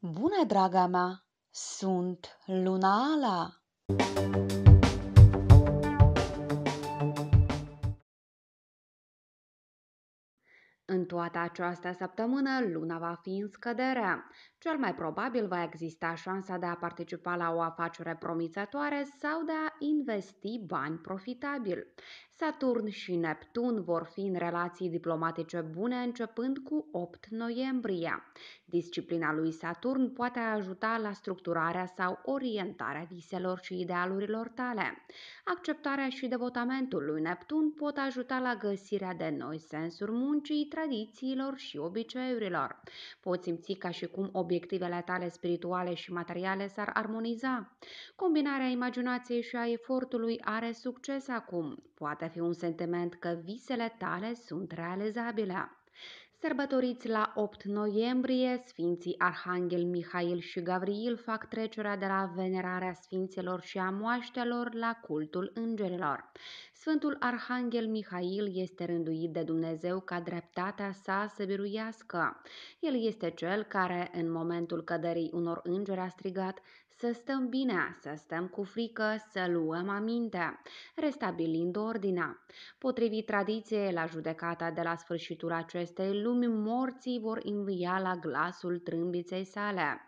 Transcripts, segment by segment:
Bună, draga mea! Sunt Luna Ala! În toată această săptămână, luna va fi în scădere. Cel mai probabil va exista șansa de a participa la o afacere promițătoare sau de a investi bani profitabil. Saturn și Neptun vor fi în relații diplomatice bune începând cu 8 noiembrie. Disciplina lui Saturn poate ajuta la structurarea sau orientarea viselor și idealurilor tale. Acceptarea și devotamentul lui Neptun pot ajuta la găsirea de noi sensuri muncii, tradițiilor și obiceiurilor. Poți simți ca și cum obiectivele tale spirituale și materiale s-ar armoniza. Combinarea imaginației și a efortului are succes acum. Poate fi un sentiment că visele tale sunt realizabile. Sărbătoriți la 8 noiembrie, Sfinții Arhanghel Mihail și Gavril fac trecerea de la venerarea Sfinților și a moaștelor la cultul îngerilor. Sfântul Arhanghel Mihail este rânduit de Dumnezeu ca dreptatea sa să biruiască. El este cel care, în momentul căderii unor îngeri, a strigat să stăm bine, să stăm cu frică, să luăm aminte, restabilind ordinea. Potrivit tradiției, la judecata de la sfârșitul acestei lumi, morții vor învia la glasul trâmbiței sale.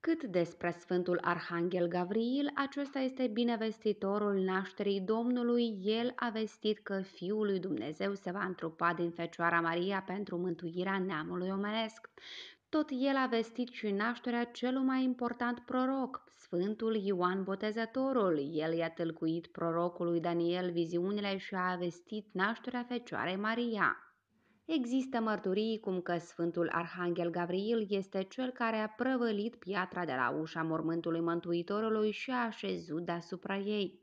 Cât despre Sfântul Arhanghel Gavril, acesta este binevestitorul nașterii Domnului. El a vestit că Fiul lui Dumnezeu se va întrupa din Fecioara Maria pentru mântuirea neamului omenesc. Tot el a vestit și nașterea celui mai important proroc, Sfântul Ioan Botezătorul. El i-a tâlcuit prorocului Daniel viziunile și a vestit nașterea Fecioarei Maria. Există mărturii cum că Sfântul Arhanghel Gabriel este cel care a prăvălit piatra de la ușa mormântului Mântuitorului și a așezut deasupra ei.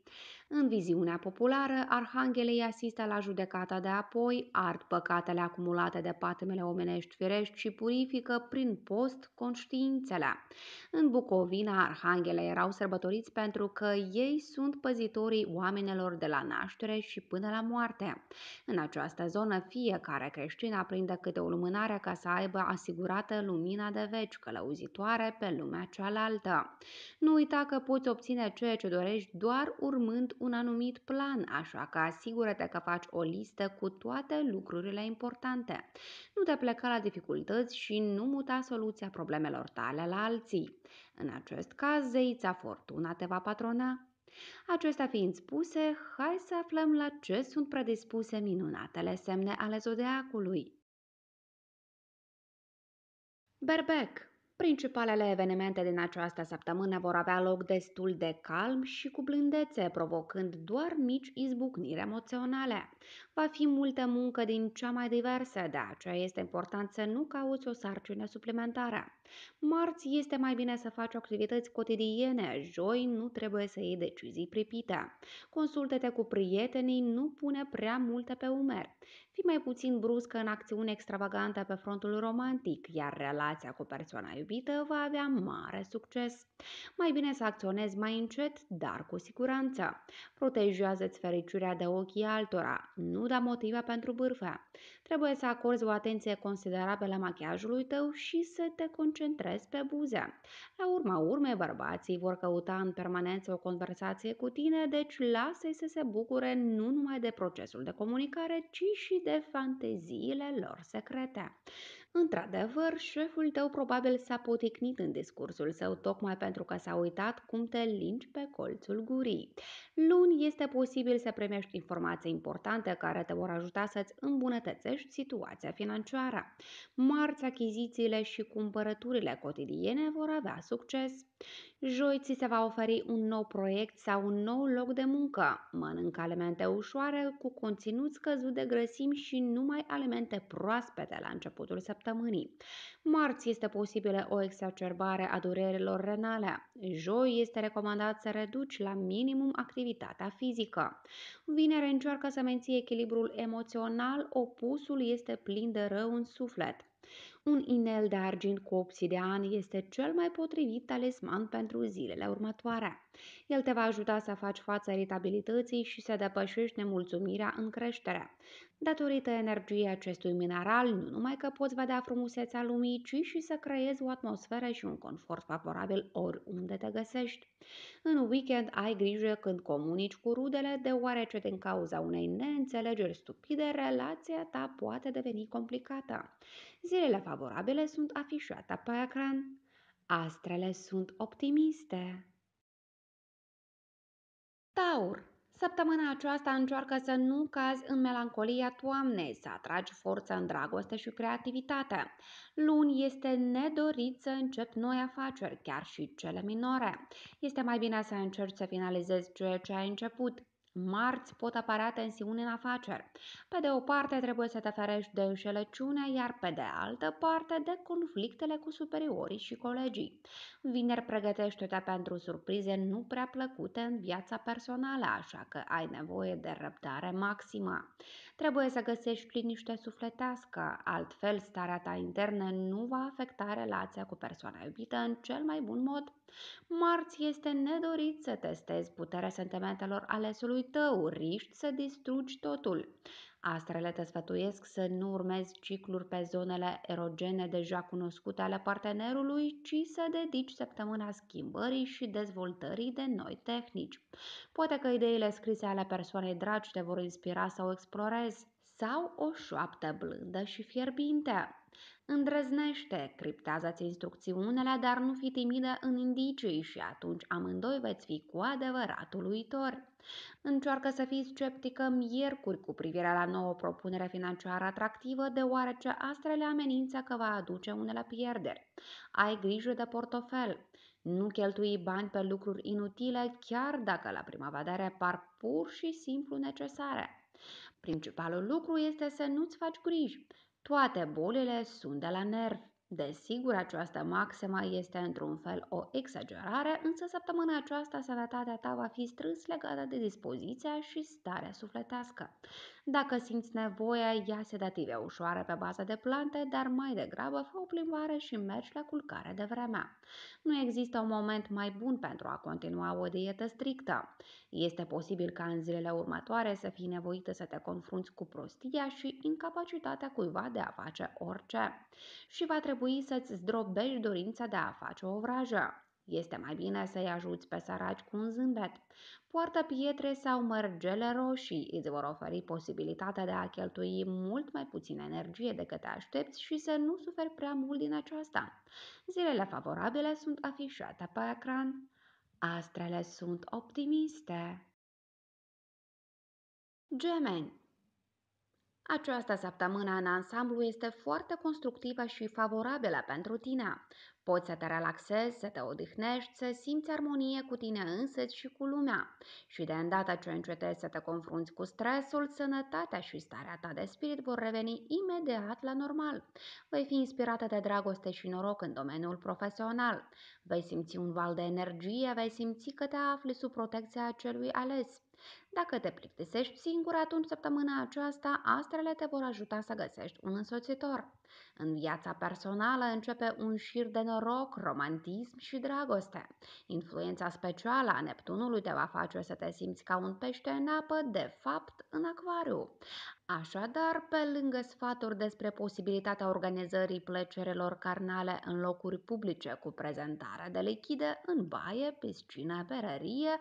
În viziunea populară, arhanghelei asistă la judecata de apoi, ard păcatele acumulate de patimele omenești firești și purifică prin post conștiințele. În Bucovina, arhanghele erau sărbătoriți pentru că ei sunt păzitorii oamenilor de la naștere și până la moarte. În această zonă, fiecare creștin aprinde câte o lumânare ca să aibă asigurată lumina de veci călăuzitoare pe lumea cealaltă. Nu uita că poți obține ceea ce dorești doar urmând un anumit plan, așa că asigură-te că faci o listă cu toate lucrurile importante. Nu te pleca la dificultăți și nu muta soluția problemelor tale la alții. În acest caz, zeița Fortuna te va patrona Acestea fiind spuse, hai să aflăm la ce sunt predispuse minunatele semne ale zodiacului. Berbec Principalele evenimente din această săptămână vor avea loc destul de calm și cu blândețe, provocând doar mici izbucniri emoționale. Va fi multă muncă din cea mai diversă, de aceea este important să nu cauți o sarcină suplimentară. Marți este mai bine să faci activități cotidiene, joi nu trebuie să iei decizii pripite. Consultă-te cu prietenii, nu pune prea multe pe umeri fi mai puțin bruscă în acțiune extravagantă pe frontul romantic, iar relația cu persoana iubită va avea mare succes. Mai bine să acționezi mai încet, dar cu siguranță. Protejează-ți fericirea de ochii altora, nu da motive pentru bârfea. Trebuie să acorzi o atenție considerabilă machiajului tău și să te concentrezi pe buze. La urma urmei, bărbații vor căuta în permanență o conversație cu tine, deci lasă-i să se bucure nu numai de procesul de comunicare, ci și de fanteziile lor secrete. Într-adevăr, șeful tău probabil s-a poticnit în discursul său tocmai pentru că s-a uitat cum te lingi pe colțul gurii. Luni este posibil să primești informații importante care te vor ajuta să-ți îmbunătățești situația financiară. Marți, achizițiile și cumpărăturile cotidiene vor avea succes. Joi ți se va oferi un nou proiect sau un nou loc de muncă. Mănâncă alimente ușoare cu conținut scăzut de grăsimi și numai alimente proaspete la începutul săptămânii. Marți este posibilă o exacerbare a durerilor renale. Joi este recomandat să reduci la minimum activitatea fizică. Vinere încearcă să menții echilibrul emoțional, opusul este plin de rău în suflet. Un inel de argint cu obsidian este cel mai potrivit talisman pentru zilele următoare. El te va ajuta să faci față iritabilității și să depășești nemulțumirea în creștere. Datorită energiei acestui mineral, nu numai că poți vedea frumusețea lumii, ci și să creezi o atmosferă și un confort favorabil oriunde te găsești. În weekend ai grijă când comunici cu rudele, deoarece din cauza unei neînțelegeri stupide, relația ta poate deveni complicată. Zilele favorabile sunt afișate pe ecran. Astrele sunt optimiste. Taur, săptămâna aceasta încearcă să nu cazi în melancolia toamnei, să atragi forță în dragoste și creativitate. Luni este nedorit să începi noi afaceri, chiar și cele minore. Este mai bine să încerci să finalizezi ceea ce ai început. Marți pot apărea tensiuni în afaceri. Pe de o parte trebuie să te ferești de înșelăciune, iar pe de altă parte de conflictele cu superiorii și colegii. Vineri pregătește-te pentru surprize nu prea plăcute în viața personală, așa că ai nevoie de răbdare maximă. Trebuie să găsești liniște sufletească, altfel starea ta internă nu va afecta relația cu persoana iubită în cel mai bun mod. Marți este nedorit să testezi puterea sentimentelor alesului pământului tău, riști să distrugi totul. Astrele te sfătuiesc să nu urmezi cicluri pe zonele erogene deja cunoscute ale partenerului, ci să dedici săptămâna schimbării și dezvoltării de noi tehnici. Poate că ideile scrise ale persoanei dragi te vor inspira să o explorezi sau o șoaptă blândă și fierbinte. Îndrăznește, criptează-ți instrucțiunile, dar nu fi timidă în indicii și atunci amândoi veți fi cu adevărat uluitor. Încearcă să fii sceptică miercuri cu privire la nouă propunere financiară atractivă, deoarece astrele amenință că va aduce unele pierderi. Ai grijă de portofel. Nu cheltui bani pe lucruri inutile, chiar dacă la prima vedere par pur și simplu necesare. Principalul lucru este să nu-ți faci griji. Toate bolile sunt de la nervi. Desigur, această maximă este într-un fel o exagerare, însă săptămâna aceasta sănătatea ta va fi strâns legată de dispoziția și starea sufletească. Dacă simți nevoia, ia sedative ușoare pe bază de plante, dar mai degrabă fă o plimbare și mergi la culcare de vremea. Nu există un moment mai bun pentru a continua o dietă strictă. Este posibil ca în zilele următoare să fii nevoită să te confrunți cu prostia și incapacitatea cuiva de a face orice. Și va trebui să-ți zdrobești dorința de a face o vrajă. Este mai bine să-i ajuți pe săraci cu un zâmbet. Poartă pietre sau mărgele roșii îți vor oferi posibilitatea de a cheltui mult mai puțină energie decât te aștepți și să nu suferi prea mult din aceasta. Zilele favorabile sunt afișate pe ecran. Astrele sunt optimiste. Gemeni această săptămână în ansamblu este foarte constructivă și favorabilă pentru tine. Poți să te relaxezi, să te odihnești, să simți armonie cu tine însăți și cu lumea. Și de îndată ce încetezi să te confrunți cu stresul, sănătatea și starea ta de spirit vor reveni imediat la normal. Vei fi inspirată de dragoste și noroc în domeniul profesional. Vei simți un val de energie, vei simți că te afli sub protecția celui ales. Dacă te plictisești singur, atunci săptămâna aceasta astrele te vor ajuta să găsești un însoțitor. În viața personală începe un șir de noroc, romantism și dragoste. Influența specială a Neptunului te va face să te simți ca un pește în apă, de fapt în acvariu. Așadar, pe lângă sfaturi despre posibilitatea organizării plăcerilor carnale în locuri publice cu prezentare de lichide în baie, piscină, perărie,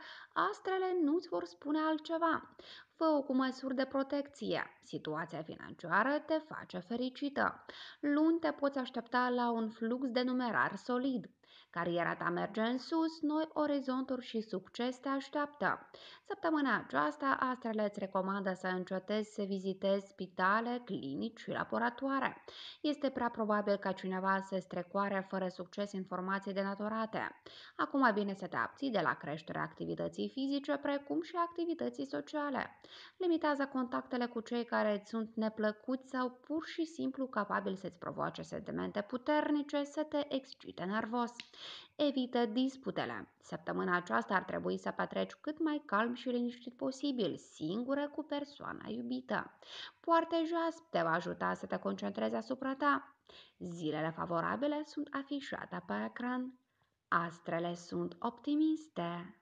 astrele nu-ți vor spune altceva. Fă-o cu măsuri de protecție. Situația financiară te face fericită. Luni te poți aștepta la un flux de numerar solid. Cariera ta merge în sus, noi orizonturi și succes te așteaptă. Săptămâna aceasta, astrele îți recomandă să încetezi să vizitezi spitale, clinici și laboratoare. Este prea probabil ca cineva să strecoare fără succes informații denaturate. Acum e bine să te abții de la creșterea activității fizice, precum și activității sociale. Limitează contactele cu cei care îți sunt neplăcuți sau pur și simplu capabili să-ți provoace sentimente puternice, să te excite nervos. Evită disputele. Săptămâna aceasta ar trebui să petreci cât mai calm și liniștit posibil, singură cu persoana iubită. Poarte jos te va ajuta să te concentrezi asupra ta. Zilele favorabile sunt afișate pe ecran. Astrele sunt optimiste.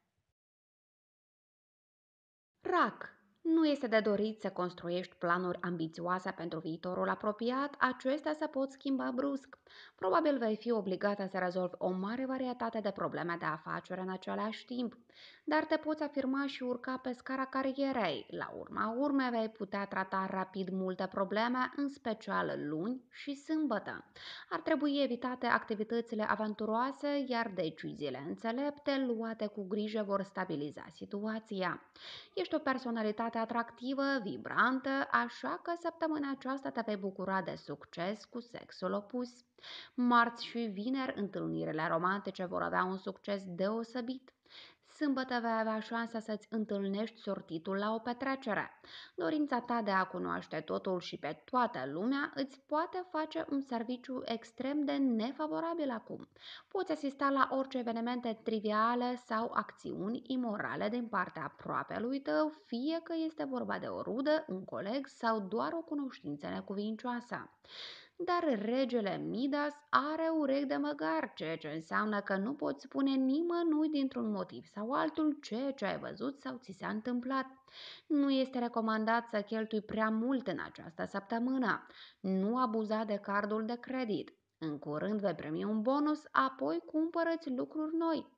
Rac nu este de dorit să construiești planuri ambițioase pentru viitorul apropiat, acestea se pot schimba brusc. Probabil vei fi obligată să rezolvi o mare varietate de probleme de afacere în același timp, dar te poți afirma și urca pe scara carierei. La urma urme vei putea trata rapid multe probleme, în special luni și sâmbătă. Ar trebui evitate activitățile aventuroase, iar deciziile înțelepte luate cu grijă vor stabiliza situația. Ești o personalitate personalitate atractivă, vibrantă, așa că săptămâna aceasta te vei bucura de succes cu sexul opus. Marți și vineri, întâlnirile romantice vor avea un succes deosebit. Sâmbătă vei avea șansa să-ți întâlnești sortitul la o petrecere. Dorința ta de a cunoaște totul și pe toată lumea îți poate face un serviciu extrem de nefavorabil acum. Poți asista la orice evenimente triviale sau acțiuni imorale din partea lui tău, fie că este vorba de o rudă, un coleg sau doar o cunoștință necuvincioasă dar regele Midas are urechi de măgar, ceea ce înseamnă că nu poți spune nimănui dintr-un motiv sau altul ceea ce ai văzut sau ți s-a întâmplat. Nu este recomandat să cheltui prea mult în această săptămână. Nu abuza de cardul de credit. În curând vei primi un bonus, apoi cumpărăți lucruri noi.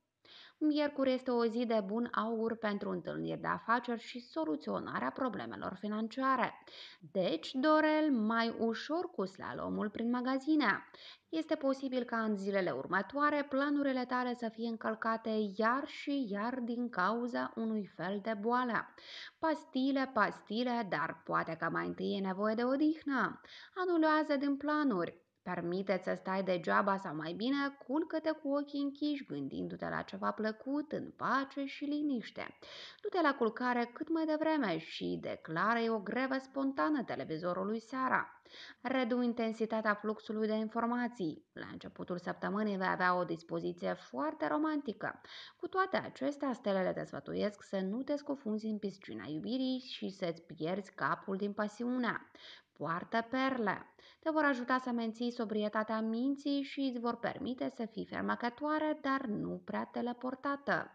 Miercuri este o zi de bun aur pentru întâlniri de afaceri și soluționarea problemelor financiare. Deci, Dorel mai ușor cu slalomul prin magazine. Este posibil ca în zilele următoare planurile tale să fie încălcate iar și iar din cauza unui fel de boală. Pastile, pastile, dar poate că mai întâi e nevoie de odihnă. Anulează din planuri. Permite să stai degeaba sau mai bine, culcă-te cu ochii închiși, gândindu-te la ceva plăcut, în pace și liniște. Du-te la culcare cât mai devreme și declară o grevă spontană televizorului seara. Redu intensitatea fluxului de informații. La începutul săptămânii vei avea o dispoziție foarte romantică. Cu toate acestea, stelele te sfătuiesc să nu te scufunzi în piscina iubirii și să-ți pierzi capul din pasiunea. Poartă perle te vor ajuta să menții sobrietatea minții și îți vor permite să fii fermecătoare, dar nu prea teleportată.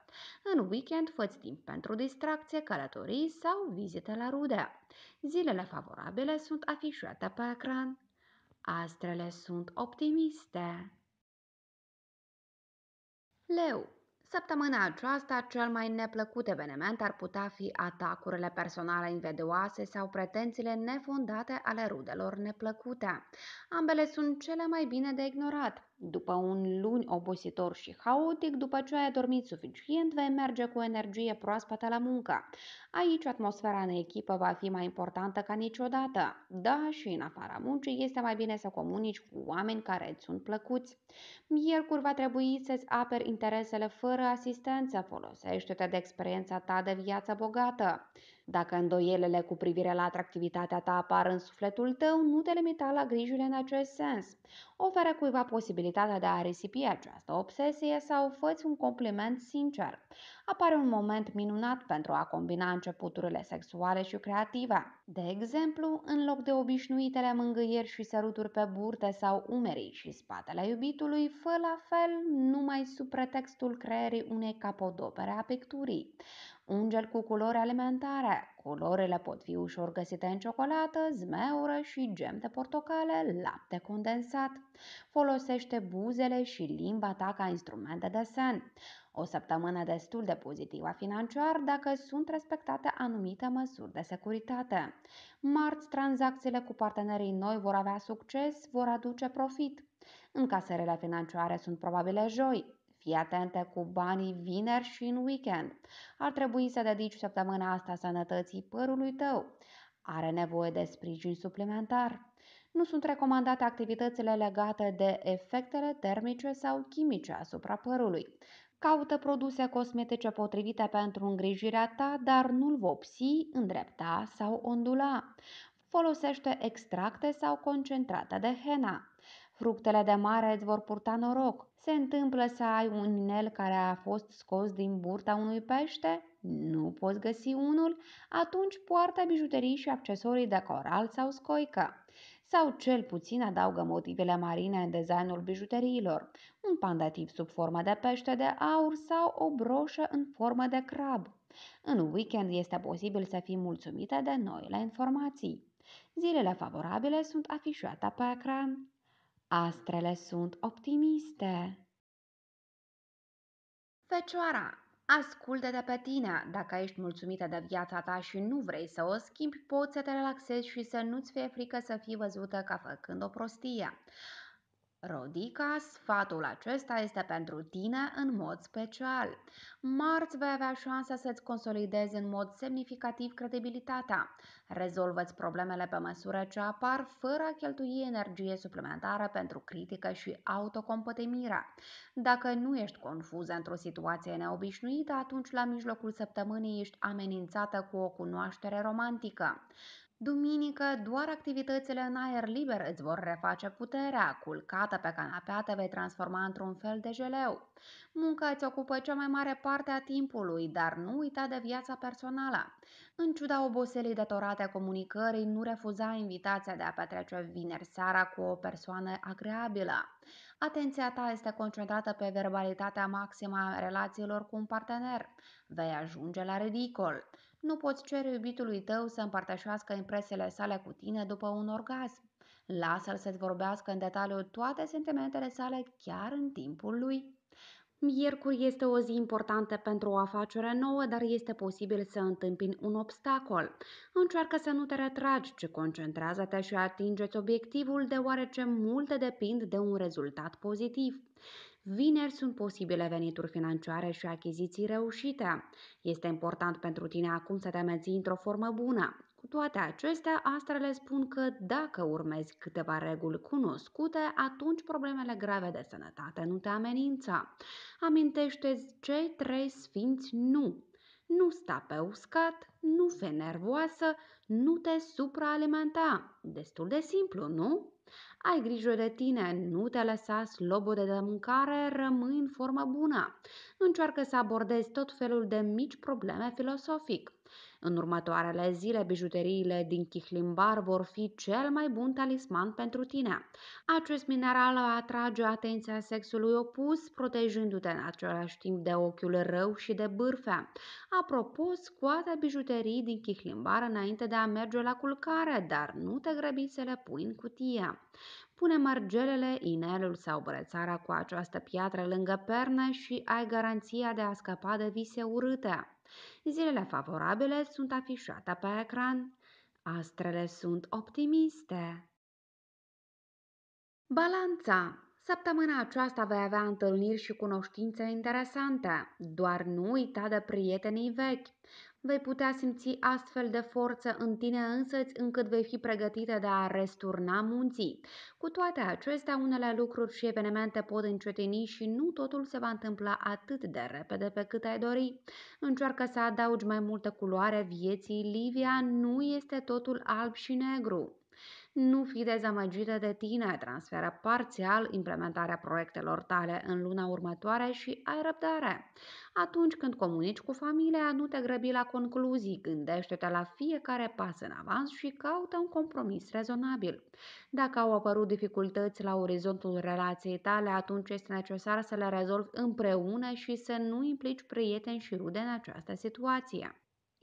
În weekend fă timp pentru distracție, călătorii sau vizite la rude. Zilele favorabile sunt afișate pe ecran. Astrele sunt optimiste. Leu Săptămâna aceasta, cel mai neplăcut eveniment ar putea fi atacurile personale invedioase sau pretențiile nefondate ale rudelor neplăcute. Ambele sunt cele mai bine de ignorat. După un luni obositor și haotic, după ce ai dormit suficient, vei merge cu energie proaspătă la muncă. Aici atmosfera în echipă va fi mai importantă ca niciodată. Da, și în afara muncii este mai bine să comunici cu oameni care îți sunt plăcuți. Miercuri va trebui să-ți aperi interesele fără asistență, folosește-te de experiența ta de viață bogată. Dacă îndoielele cu privire la atractivitatea ta apar în sufletul tău, nu te limita la grijile în acest sens. Oferă cuiva posibilitatea de a risipi această obsesie sau făți un compliment sincer. Apare un moment minunat pentru a combina începuturile sexuale și creative. De exemplu, în loc de obișnuitele mângâieri și săruturi pe burte sau umerii și spatele iubitului, fă la fel numai sub pretextul creierii unei capodopere a picturii. Un gel cu culori alimentare. Culorile pot fi ușor găsite în ciocolată, zmeură și gem de portocale, lapte condensat. Folosește buzele și limba ta ca instrument de desen. O săptămână destul de pozitivă financiar dacă sunt respectate anumite măsuri de securitate. Marți, tranzacțiile cu partenerii noi vor avea succes, vor aduce profit. Încasările financiare sunt probabile joi. Fii atentă cu banii vineri și în weekend. Ar trebui să dedici săptămâna asta sănătății părului tău. Are nevoie de sprijin suplimentar. Nu sunt recomandate activitățile legate de efectele termice sau chimice asupra părului. Caută produse cosmetice potrivite pentru îngrijirea ta, dar nu-l vopsi, îndrepta sau ondula. Folosește extracte sau concentrate de hena. Fructele de mare îți vor purta noroc. Se întâmplă să ai un inel care a fost scos din burta unui pește? Nu poți găsi unul? Atunci poartă bijuterii și accesorii de coral sau scoică. Sau cel puțin adaugă motivele marine în designul bijuteriilor. Un pandativ sub formă de pește de aur sau o broșă în formă de crab. În weekend este posibil să fii mulțumită de noile informații. Zilele favorabile sunt afișate pe ecran. Astrele sunt optimiste. Fecioara, ascultă-te pe tine. Dacă ești mulțumită de viața ta și nu vrei să o schimbi, poți să te relaxezi și să nu-ți fie frică să fii văzută ca făcând o prostie. Rodica, sfatul acesta este pentru tine în mod special. Marți vei avea șansa să-ți consolidezi în mod semnificativ credibilitatea. Rezolvă-ți problemele pe măsură ce apar, fără a cheltui energie suplimentară pentru critică și autocompătimire. Dacă nu ești confuză într-o situație neobișnuită, atunci la mijlocul săptămânii ești amenințată cu o cunoaștere romantică. Duminică, doar activitățile în aer liber îți vor reface puterea, culcată pe canapea te vei transforma într-un fel de geleu. Munca îți ocupă cea mai mare parte a timpului, dar nu uita de viața personală. În ciuda oboselii datorate comunicării, nu refuza invitația de a petrece vineri seara cu o persoană agreabilă. Atenția ta este concentrată pe verbalitatea maximă a relațiilor cu un partener. Vei ajunge la ridicol. Nu poți cere iubitului tău să împărtășească impresiile sale cu tine după un orgasm. Lasă-l să-ți vorbească în detaliu toate sentimentele sale chiar în timpul lui. Miercuri este o zi importantă pentru o afacere nouă, dar este posibil să întâmpini un obstacol. Încearcă să nu te retragi, ci concentrează-te și atingeți obiectivul, deoarece multe depind de un rezultat pozitiv. Vineri sunt posibile venituri financiare și achiziții reușite. Este important pentru tine acum să te menții într-o formă bună. Cu toate acestea, astrele spun că dacă urmezi câteva reguli cunoscute, atunci problemele grave de sănătate nu te amenință. Amintește-ți cei trei sfinți nu nu sta pe uscat, nu fi nervoasă, nu te supraalimenta. Destul de simplu, nu? Ai grijă de tine, nu te lăsa slobode de mâncare, rămâi în formă bună. Încearcă să abordezi tot felul de mici probleme filosofic. În următoarele zile, bijuteriile din chihlimbar vor fi cel mai bun talisman pentru tine. Acest mineral atrage atenția sexului opus, protejându-te în același timp de ochiul rău și de bârfe. Apropo, scoate bijuterii din chihlimbar înainte de a merge la culcare, dar nu te grăbi să le pui în cutie. Pune margelele, inelul sau brățara cu această piatră lângă perne și ai garanția de a scăpa de vise urâte. Zilele favorabile sunt afișate pe ecran. Astrele sunt optimiste. Balanța Săptămâna aceasta vei avea întâlniri și cunoștințe interesante, doar nu uita de prietenii vechi. Vei putea simți astfel de forță în tine însăți încât vei fi pregătită de a resturna munții. Cu toate acestea, unele lucruri și evenimente pot încetini și nu totul se va întâmpla atât de repede pe cât ai dori. Încearcă să adaugi mai multă culoare vieții, Livia nu este totul alb și negru. Nu fi dezamăgită de tine, transferă parțial implementarea proiectelor tale în luna următoare și ai răbdare. Atunci când comunici cu familia, nu te grăbi la concluzii, gândește-te la fiecare pas în avans și caută un compromis rezonabil. Dacă au apărut dificultăți la orizontul relației tale, atunci este necesar să le rezolvi împreună și să nu implici prieteni și rude în această situație.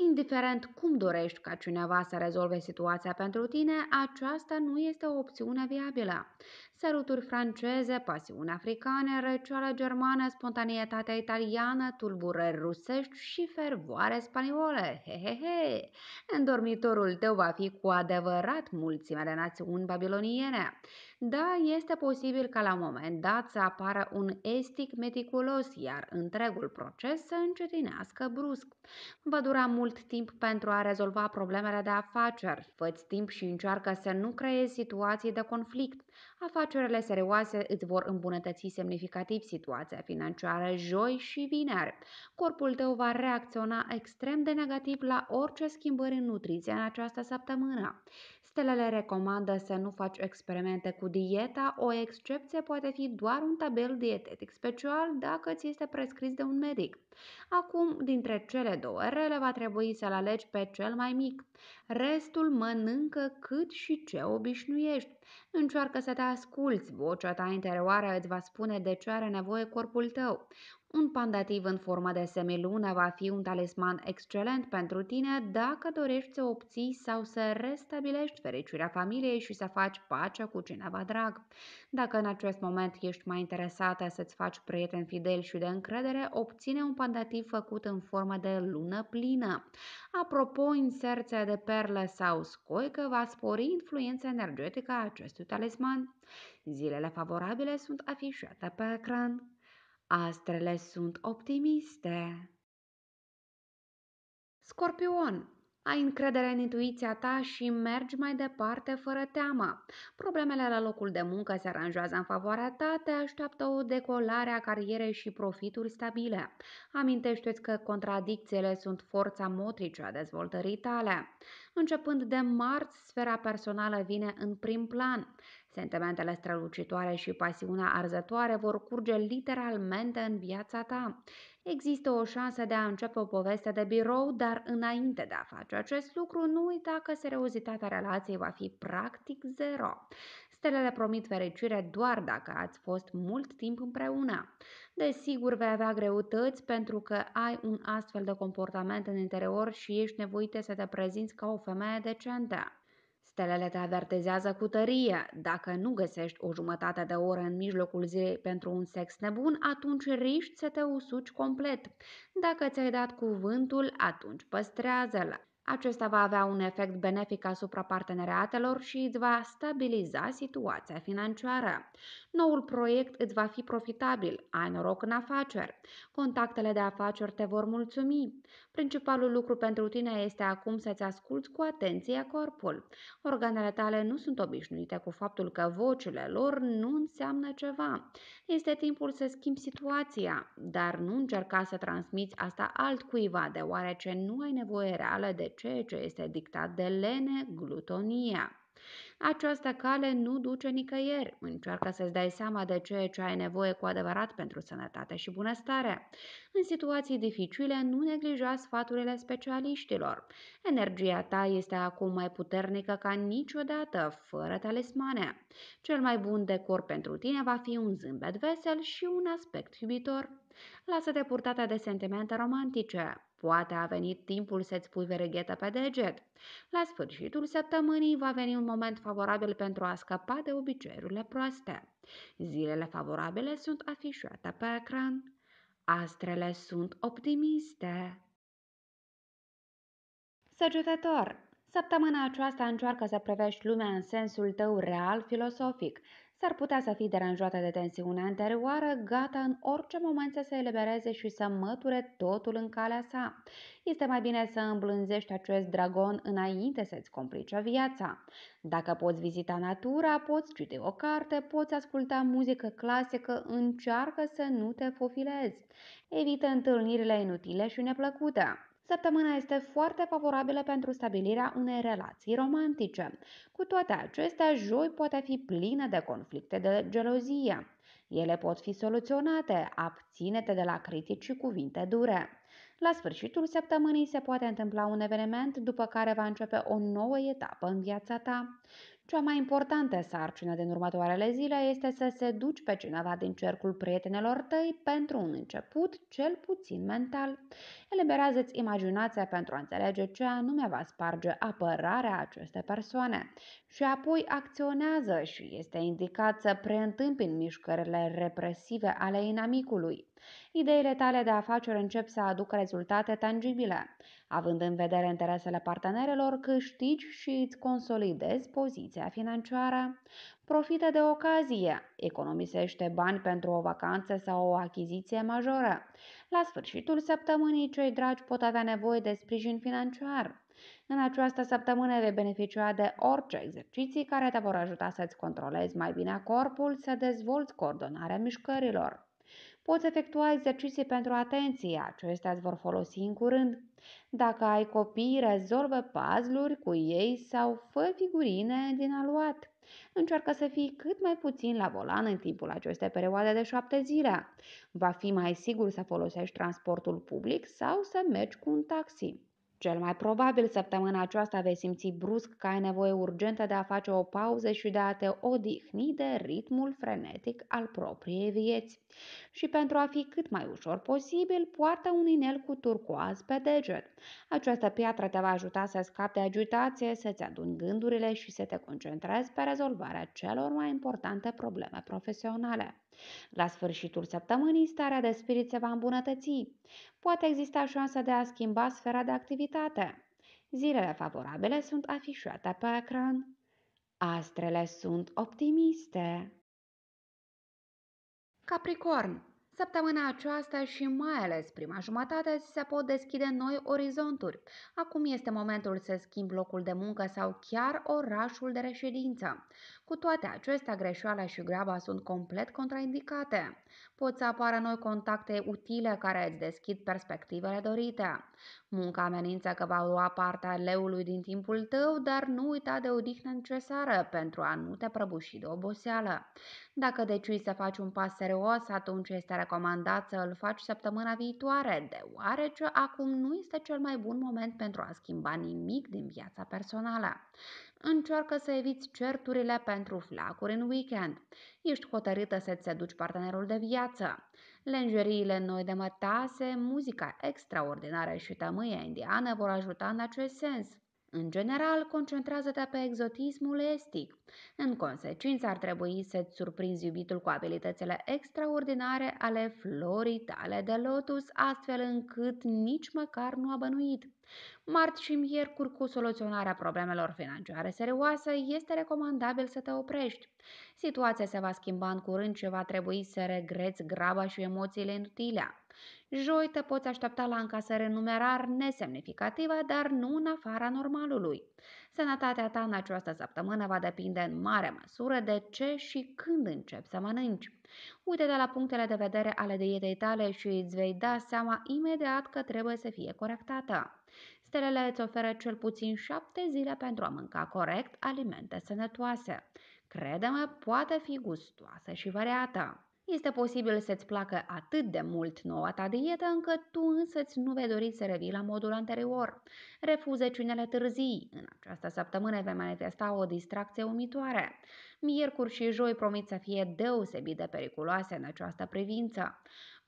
Indiferent cum dorești ca cineva să rezolve situația pentru tine, aceasta nu este o opțiune viabilă. Săruturi franceze, pasiuni africane, răcioară germană, spontanietatea italiană, tulburări rusești și fervoare spaniole. Hehehe! În dormitorul tău va fi cu adevărat mulțime de națiuni babiloniene. Da, este posibil ca la un moment dat să apară un estic meticulos, iar întregul proces să încetinească brusc. Va dura mult timp pentru a rezolva problemele de afaceri. Făți timp și încearcă să nu creezi situații de conflict afacerile serioase îți vor îmbunătăți semnificativ situația financiară joi și vineri. Corpul tău va reacționa extrem de negativ la orice schimbări în nutriție în această săptămână. Stelele recomandă să nu faci experimente cu dieta, o excepție poate fi doar un tabel dietetic special dacă ți este prescris de un medic. Acum, dintre cele două rele, va trebui să-l alegi pe cel mai mic restul mănâncă cât și ce obișnuiești. Încearcă să te asculți, vocea ta interioară îți va spune de ce are nevoie corpul tău. Un pandativ în formă de semilună va fi un talisman excelent pentru tine dacă dorești să obții sau să restabilești fericirea familiei și să faci pace cu cineva drag. Dacă în acest moment ești mai interesată să-ți faci prieteni fideli și de încredere, obține un pandativ făcut în formă de lună plină. Apropo, inserția de perlă sau scoică va spori influența energetică a acestui talisman. Zilele favorabile sunt afișate pe ecran. Astrele sunt optimiste. Scorpion, ai încredere în intuiția ta și mergi mai departe fără teama. Problemele la locul de muncă se aranjează în favoarea ta, te așteaptă o decolare a carierei și profituri stabile. Amintește-ți că contradicțiile sunt forța motrice a dezvoltării tale. Începând de marți, sfera personală vine în prim plan. Sentimentele strălucitoare și pasiunea arzătoare vor curge literalmente în viața ta. Există o șansă de a începe o poveste de birou, dar înainte de a face acest lucru, nu uita că seriozitatea relației va fi practic zero. Stelele promit fericire doar dacă ați fost mult timp împreună. Desigur, vei avea greutăți pentru că ai un astfel de comportament în interior și ești nevoită să te prezinți ca o femeie decentă. Stelele te avertizează cu tărie. Dacă nu găsești o jumătate de oră în mijlocul zilei pentru un sex nebun, atunci riști să te usuci complet. Dacă ți-ai dat cuvântul, atunci păstrează-l. Acesta va avea un efect benefic asupra parteneriatelor și îți va stabiliza situația financiară. Noul proiect îți va fi profitabil, ai noroc în afaceri, contactele de afaceri te vor mulțumi. Principalul lucru pentru tine este acum să-ți asculți cu atenție corpul. Organele tale nu sunt obișnuite cu faptul că vocile lor nu înseamnă ceva. Este timpul să schimbi situația, dar nu încerca să transmiți asta altcuiva, deoarece nu ai nevoie reală de ceea ce este dictat de lene, glutonia. Această cale nu duce nicăieri. Încearcă să-ți dai seama de ceea ce ai nevoie cu adevărat pentru sănătate și bunăstare. În situații dificile, nu neglija sfaturile specialiștilor. Energia ta este acum mai puternică ca niciodată, fără talismane. Cel mai bun decor pentru tine va fi un zâmbet vesel și un aspect iubitor. Lasă-te purtată de sentimente romantice. Poate a venit timpul să-ți pui verghetă pe deget. La sfârșitul săptămânii va veni un moment favorabil pentru a scăpa de obiceiurile proaste. Zilele favorabile sunt afișate pe ecran. Astrele sunt optimiste. Săgetător! Săptămâna aceasta încearcă să privești lumea în sensul tău real filosofic, S-ar putea să fie deranjată de tensiunea anterioară, gata în orice moment să se elibereze și să măture totul în calea sa. Este mai bine să îmblânzești acest dragon înainte să-ți complice viața. Dacă poți vizita natura, poți citi o carte, poți asculta muzică clasică, încearcă să nu te fofilezi. Evită întâlnirile inutile și neplăcute. Săptămâna este foarte favorabilă pentru stabilirea unei relații romantice. Cu toate acestea, joi poate fi plină de conflicte de gelozie. Ele pot fi soluționate, abține-te de la critici și cuvinte dure. La sfârșitul săptămânii se poate întâmpla un eveniment după care va începe o nouă etapă în viața ta. Cea mai importantă sarcină din următoarele zile este să se duci pe cineva din cercul prietenelor tăi pentru un început, cel puțin mental. Eliberează-ți imaginația pentru a înțelege ce anume va sparge apărarea acestei persoane și apoi acționează și este indicat să preîntâmpini mișcările represive ale inamicului. Ideile tale de afaceri încep să aducă rezultate tangibile. Având în vedere interesele partenerelor, câștigi și îți consolidezi poziția financiară. Profită de ocazie, economisește bani pentru o vacanță sau o achiziție majoră. La sfârșitul săptămânii, cei dragi pot avea nevoie de sprijin financiar. În această săptămână vei beneficia de orice exerciții care te vor ajuta să-ți controlezi mai bine corpul, să dezvolți coordonarea mișcărilor. Poți efectua exerciții pentru atenție, acestea îți vor folosi în curând. Dacă ai copii, rezolvă puzzle-uri cu ei sau fă figurine din aluat. Încearcă să fii cât mai puțin la volan în timpul acestei perioade de șapte zile. Va fi mai sigur să folosești transportul public sau să mergi cu un taxi. Cel mai probabil săptămâna aceasta vei simți brusc că ai nevoie urgentă de a face o pauză și de a te odihni de ritmul frenetic al propriei vieți. Și pentru a fi cât mai ușor posibil, poartă un inel cu turcoaz pe deget. Această piatră te va ajuta să scapi de agitație, să-ți aduni gândurile și să te concentrezi pe rezolvarea celor mai importante probleme profesionale. La sfârșitul săptămânii, starea de spirit se va îmbunătăți. Poate exista șansa de a schimba sfera de activitate. Zilele favorabile sunt afișate pe ecran. Astrele sunt optimiste. Capricorn Săptămâna aceasta și mai ales prima jumătate se pot deschide noi orizonturi. Acum este momentul să schimbi locul de muncă sau chiar orașul de reședință. Cu toate acestea, greșeala și graba sunt complet contraindicate. Pot să apară noi contacte utile care îți deschid perspectivele dorite. Munca amenință că va lua partea leului din timpul tău, dar nu uita de odihnă necesară pentru a nu te prăbuși de oboseală. Dacă decizi să faci un pas serios, atunci este recomandat să îl faci săptămâna viitoare, deoarece acum nu este cel mai bun moment pentru a schimba nimic din viața personală. Încearcă să eviți certurile pentru flacuri în weekend. Ești hotărâtă să-ți seduci partenerul de viață. Lenjeriile noi de mătase, muzica extraordinară și tămâia indiană vor ajuta în acest sens. În general, concentrează-te pe exotismul estic. În consecință, ar trebui să-ți surprinzi iubitul cu abilitățile extraordinare ale florii tale de lotus, astfel încât nici măcar nu a bănuit. Mart și miercuri, cu soluționarea problemelor financiare serioase, este recomandabil să te oprești. Situația se va schimba în curând și va trebui să regreți graba și emoțiile inutile. Joi te poți aștepta la încasări în numerar nesemnificativă, dar nu în afara normalului. Sănătatea ta în această săptămână va depinde în mare măsură de ce și când începi să mănânci. uite de la punctele de vedere ale dietei tale și îți vei da seama imediat că trebuie să fie corectată. Stelele îți oferă cel puțin șapte zile pentru a mânca corect alimente sănătoase. Crede-mă, poate fi gustoasă și variată. Este posibil să-ți placă atât de mult noua ta dietă încât tu însă-ți nu vei dori să revii la modul anterior. Refuze ciunele târzii. În această săptămână vei manifesta o distracție umitoare. Miercuri și joi promit să fie deosebit de periculoase în această privință.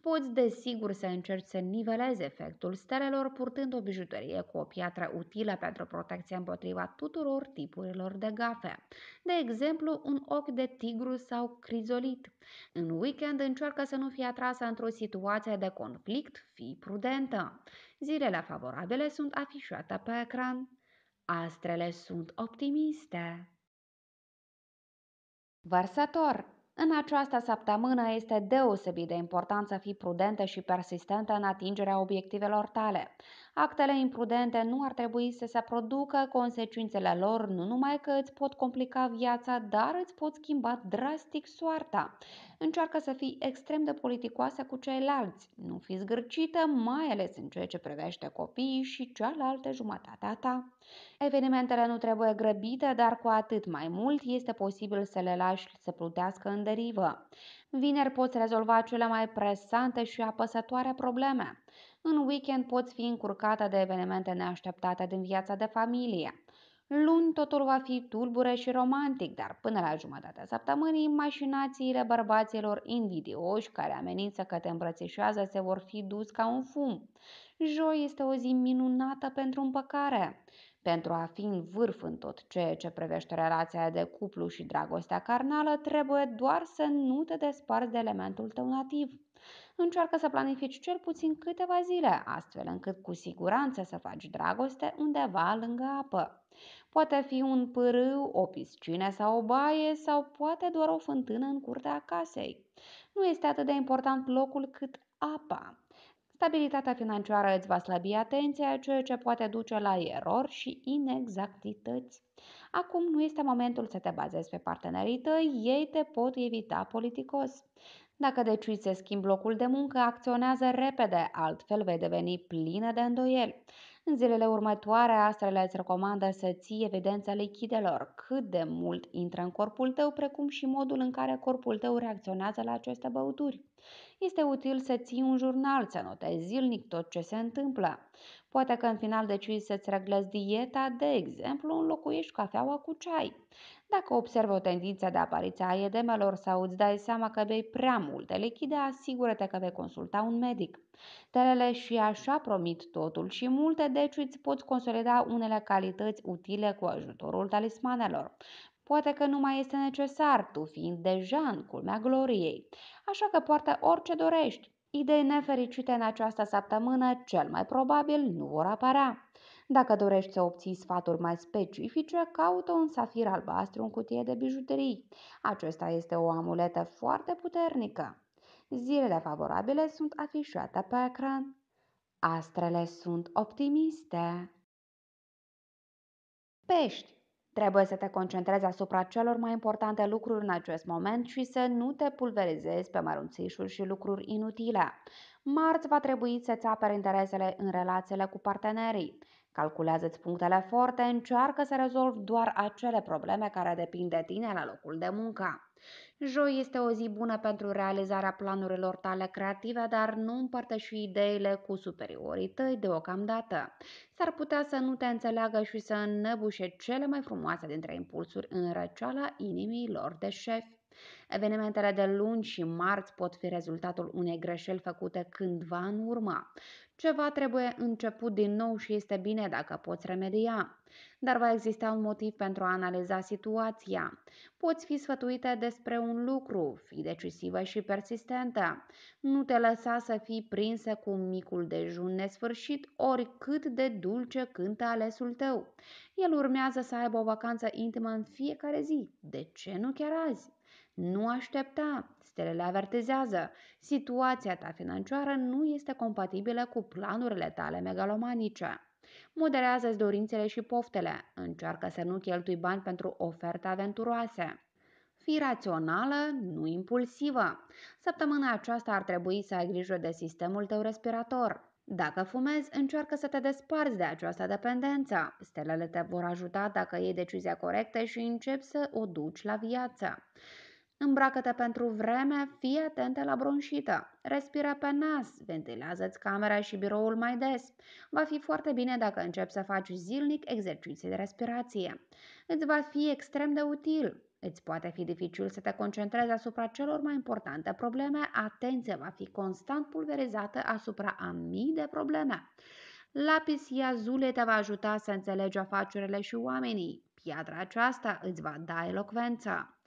Poți desigur să încerci să nivelezi efectul stelelor purtând o bijuterie cu o piatră utilă pentru protecție împotriva tuturor tipurilor de gafe, de exemplu un ochi de tigru sau crizolit. În weekend încearcă să nu fii atrasă într-o situație de conflict, fii prudentă. Zilele favorabile sunt afișate pe ecran. Astrele sunt optimiste. Vărsător în această săptămână este deosebit de important să fii prudentă și persistentă în atingerea obiectivelor tale. Actele imprudente nu ar trebui să se producă, consecințele lor nu numai că îți pot complica viața, dar îți pot schimba drastic soarta. Încearcă să fii extrem de politicoasă cu ceilalți, nu fi zgârcită, mai ales în ceea ce privește copiii și cealaltă jumătate a ta. Evenimentele nu trebuie grăbite, dar cu atât mai mult este posibil să le lași să plutească în derivă. Vineri poți rezolva cele mai presante și apăsătoare probleme. În weekend poți fi încurcată de evenimente neașteptate din viața de familie. Luni totul va fi tulbure și romantic, dar până la jumătatea săptămânii, mașinațiile bărbaților invidioși care amenință că te îmbrățișează se vor fi dus ca un fum. Joi este o zi minunată pentru împăcare. Pentru a fi în vârf în tot ceea ce privește relația de cuplu și dragostea carnală, trebuie doar să nu te desparți de elementul tău nativ. Încearcă să planifici cel puțin câteva zile, astfel încât cu siguranță să faci dragoste undeva lângă apă. Poate fi un pârâu, o piscină sau o baie sau poate doar o fântână în curtea casei. Nu este atât de important locul cât apa. Stabilitatea financiară îți va slăbi atenția, ceea ce poate duce la erori și inexactități. Acum nu este momentul să te bazezi pe partenerii tăi, ei te pot evita politicos. Dacă decizi să schimbi locul de muncă, acționează repede, altfel vei deveni plină de îndoieli. În zilele următoare, astrele îți recomandă să ții evidența lichidelor, cât de mult intră în corpul tău, precum și modul în care corpul tău reacționează la aceste băuturi. Este util să ții un jurnal, să notezi zilnic tot ce se întâmplă. Poate că în final decizi să-ți reglezi dieta, de exemplu, înlocuiești cafeaua cu ceai. Dacă observi o tendință de apariție a edemelor sau îți dai seama că bei prea multe lichide, asigură-te că vei consulta un medic. Telele și așa promit totul și multe, deci îți poți consolida unele calități utile cu ajutorul talismanelor. Poate că nu mai este necesar, tu fiind deja în culmea gloriei, așa că poartă orice dorești. Idei nefericite în această săptămână cel mai probabil nu vor apărea. Dacă dorești să obții sfaturi mai specifice, caută un safir albastru în cutie de bijuterii. Acesta este o amuletă foarte puternică. Zilele favorabile sunt afișate pe ecran. Astrele sunt optimiste. Pești Trebuie să te concentrezi asupra celor mai importante lucruri în acest moment și să nu te pulverizezi pe mărunțișuri și lucruri inutile. Marți va trebui să-ți apere interesele în relațiile cu partenerii. Calculează-ți punctele forte, încearcă să rezolvi doar acele probleme care depind de tine la locul de muncă. Joi este o zi bună pentru realizarea planurilor tale creative, dar nu împărtăși ideile cu superiorii tăi deocamdată. S-ar putea să nu te înțeleagă și să înnăbușe cele mai frumoase dintre impulsuri în răceala inimii lor de șef. Evenimentele de luni și marți pot fi rezultatul unei greșeli făcute cândva în urmă. Ceva trebuie început din nou și este bine dacă poți remedia. Dar va exista un motiv pentru a analiza situația. Poți fi sfătuite despre un lucru, fi decisivă și persistentă. Nu te lăsa să fii prinsă cu micul dejun nesfârșit, oricât de dulce cântă alesul tău. El urmează să aibă o vacanță intimă în fiecare zi. De ce nu chiar azi? Nu aștepta. Stelele avertizează, situația ta financiară nu este compatibilă cu planurile tale megalomanice. Moderează-ți dorințele și poftele, încearcă să nu cheltui bani pentru oferte aventuroase. Fii rațională, nu impulsivă. Săptămâna aceasta ar trebui să ai grijă de sistemul tău respirator. Dacă fumezi, încearcă să te desparți de această dependență. Stelele te vor ajuta dacă iei decizia corectă și începi să o duci la viață. Îmbracă-te pentru vreme, fii atentă la bronșită, respiră pe nas, ventilează-ți camera și biroul mai des. Va fi foarte bine dacă începi să faci zilnic exerciții de respirație. Îți va fi extrem de util. Îți poate fi dificil să te concentrezi asupra celor mai importante probleme, atenția va fi constant pulverizată asupra a mii de probleme. Lapis Iazule te va ajuta să înțelegi afacerile și oamenii. Piatra aceasta îți va da elocvența.